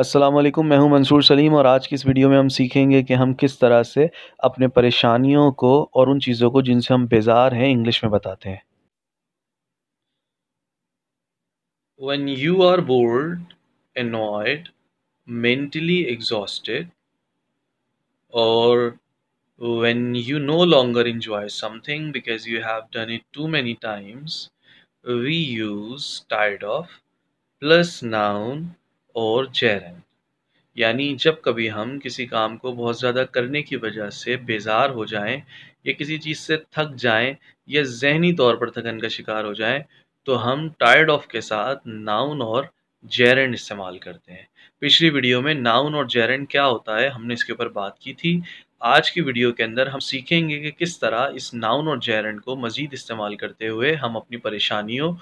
असलम मैं हूं मंसूर सलीम और आज की इस वीडियो में हम सीखेंगे कि हम किस तरह से अपने परेशानियों को और उन चीज़ों को जिनसे हम बेजार हैं इंग्लिश में बताते हैं when you are bored annoyed mentally exhausted और when you no longer enjoy something because you have done it too many times we use टाइड ऑफ प्लस नाउन और चेहरे यानी जब कभी हम किसी काम को बहुत ज़्यादा करने की वजह से बेज़ार हो जाएं या किसी चीज़ से थक जाएं या जहनी तौर पर थकन का शिकार हो जाएं तो हम टायर्ड ऑफ के साथ नाउन और जेरेंड इस्तेमाल करते हैं पिछली वीडियो में नाउन और जेरेंड क्या होता है हमने इसके ऊपर बात की थी आज की वीडियो के अंदर हम सीखेंगे कि किस तरह इस नाउन और जेरेंड को मज़ीद इस्तेमाल करते हुए हम अपनी परेशानियों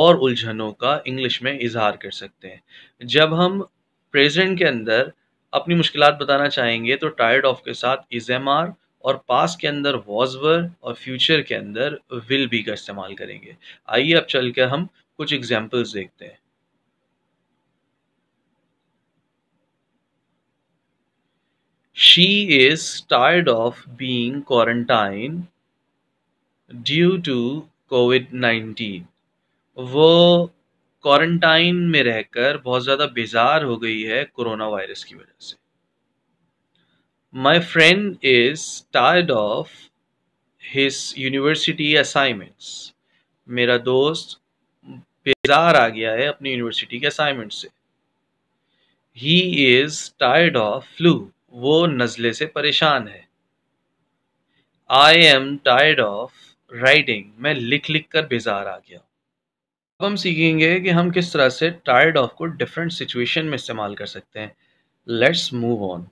और उलझनों का इंग्लिश में इजहार कर सकते हैं जब हम प्रेजेंट के अंदर अपनी मुश्किल बताना चाहेंगे तो टायर्ड ऑफ के साथ इज एम आर और पास के अंदर वॉज वर और फ्यूचर के अंदर विल बी का इस्तेमाल करेंगे आइए अब चल के हम कुछ एग्जाम्पल्स देखते हैं She is tired of being quarantined due to COVID 19. वो क्वारंटाइन में रहकर बहुत ज़्यादा बेजार हो गई है कोरोना वायरस की वजह से my friend is tired of his university assignments मेरा दोस्त बेजार आ गया है अपनी यूनिवर्सिटी के असाइनमेंट से he is tired of flu वो नज़ले से परेशान है I am tired of writing मैं लिख लिख कर बेजार आ गया अब हम सीखेंगे कि हम किस तरह से टायर्ड ऑफ को डिफरेंट सिचुएशन में इस्तेमाल कर सकते हैं let's move on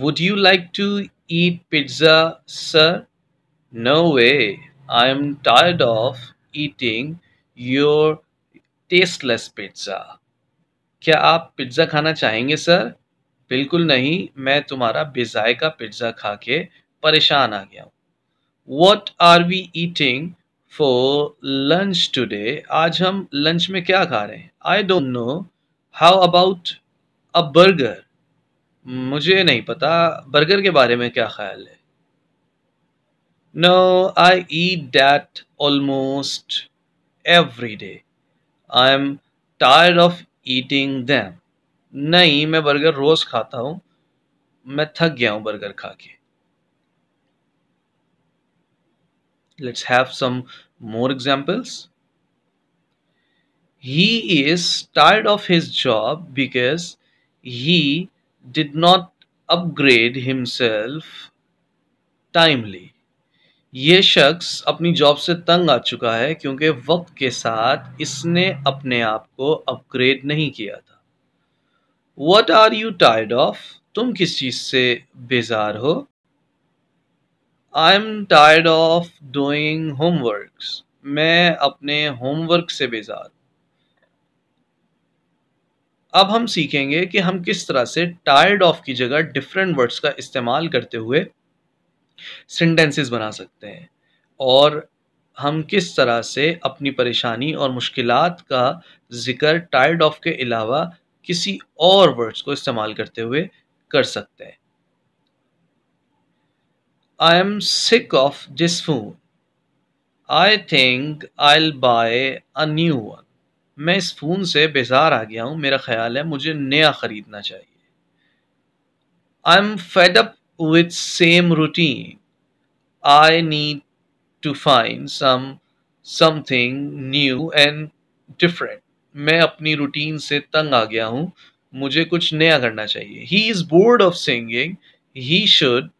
would you like to eat pizza sir no way I am tired of eating your tasteless pizza क्या आप पिज्ज़ा खाना चाहेंगे सर बिल्कुल नहीं मैं तुम्हारा बेजायका पिज्ज़ा खा के परेशान आ गया हूँ what are we eating for lunch today आज हम लंच में क्या खा रहे हैं I don't know how about a burger मुझे नहीं पता बर्गर के बारे में क्या ख्याल है no I eat that almost every day I am tired of eating them नहीं मैं बर्गर रोज़ खाता हूँ मैं थक गया हूँ बर्गर खा के Let's have some more examples. He is tired of his job because he did not upgrade himself timely. ये शख्स अपनी जॉब से तंग आ चुका है क्योंकि वक्त के साथ इसने अपने आप को अपग्रेड नहीं किया था what are you tired of तुम किस चीज़ से बेजार हो I am tired of doing homeworks मैं अपने होमवर्क से बेजार अब हम सीखेंगे कि हम किस तरह से टायर्ड ऑफ की जगह डिफरेंट वर्ड्स का इस्तेमाल करते हुए सेंटेंसेस बना सकते हैं और हम किस तरह से अपनी परेशानी और मुश्किलात का जिक्र टायर्ड ऑफ के अलावा किसी और वर्ड्स को इस्तेमाल करते हुए कर सकते हैं I am sick of this phone I think I buy a new one मैं इस फ़ोन से बेजार आ गया हूँ मेरा ख्याल है मुझे नया ख़रीदना चाहिए I am fed up with same routine I need to find some something new and different मैं अपनी रूटीन से तंग आ गया हूँ मुझे कुछ नया करना चाहिए he is bored of singing he should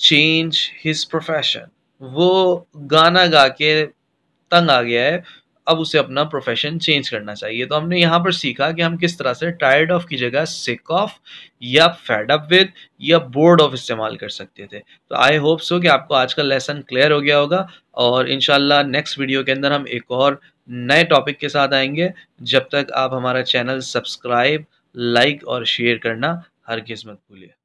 change his profession वो गाना गा के तंग आ गया है अब उसे अपना प्रोफेशन चेंज करना चाहिए तो हमने यहाँ पर सीखा कि हम किस तरह से टायर्ड ऑफ की जगह सिक ऑफ या फेड अप विद या बोर्ड ऑफ इस्तेमाल कर सकते थे तो आई होप सो कि आपको आज का लेसन क्लियर हो गया होगा और इन नेक्स्ट वीडियो के अंदर हम एक और नए टॉपिक के साथ आएंगे जब तक आप हमारा चैनल सब्सक्राइब लाइक और शेयर करना हर किस्मत भूलिए